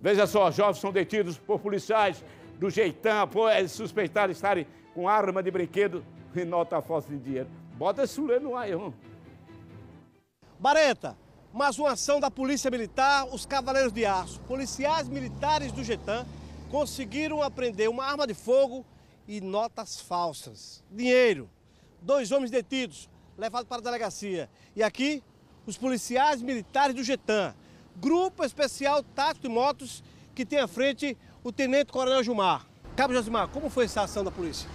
Veja só, jovens são detidos por policiais do jeitão, por suspeitar de estarem com arma de brinquedo e nota falsa de dinheiro. Bota esse sulê no ar, Bareta, mas uma ação da Polícia Militar, os Cavaleiros de Aço, policiais militares do Getan, conseguiram apreender uma arma de fogo e notas falsas. Dinheiro. Dois homens detidos, levados para a delegacia. E aqui, os policiais militares do Getan Grupo Especial Tático de Motos, que tem à frente o Tenente Coronel Gilmar. Cabo Josimar, como foi essa ação da polícia?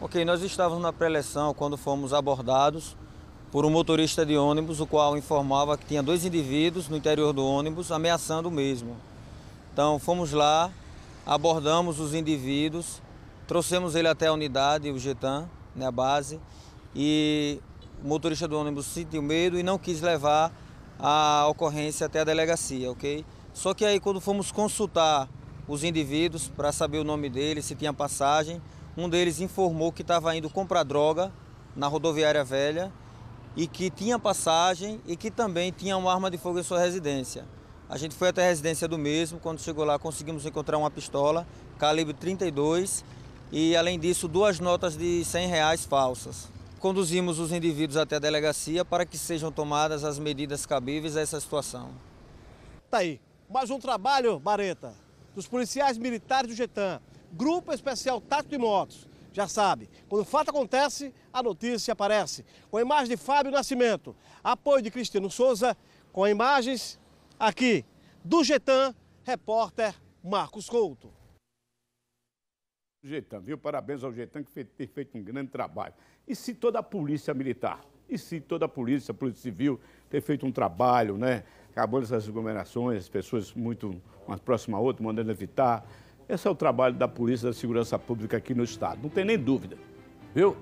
Ok, nós estávamos na pré-eleição quando fomos abordados por um motorista de ônibus, o qual informava que tinha dois indivíduos no interior do ônibus ameaçando o mesmo. Então fomos lá, abordamos os indivíduos, trouxemos ele até a unidade, o Getan, né, a base, e o motorista do ônibus sentiu medo e não quis levar a ocorrência até a delegacia, ok? Só que aí quando fomos consultar os indivíduos para saber o nome deles, se tinha passagem, um deles informou que estava indo comprar droga na rodoviária velha e que tinha passagem e que também tinha uma arma de fogo em sua residência. A gente foi até a residência do mesmo, quando chegou lá conseguimos encontrar uma pistola calibre 32 e além disso duas notas de 100 reais falsas conduzimos os indivíduos até a delegacia para que sejam tomadas as medidas cabíveis a essa situação. Tá aí, mais um trabalho, Bareta, dos policiais militares do Getan, Grupo Especial Tato de Motos. Já sabe, quando o fato acontece, a notícia aparece. Com a imagem de Fábio Nascimento, apoio de Cristiano Souza, com imagens aqui do Getan, repórter Marcos Couto. Getan, viu? Parabéns ao Getan que fez, ter feito um grande trabalho. E se toda a polícia militar, e se toda a polícia, a polícia civil, ter feito um trabalho, né? Acabando essas aglomerações, as pessoas muito uma próxima a outra, mandando evitar. Esse é o trabalho da Polícia da Segurança Pública aqui no Estado, não tem nem dúvida. Viu?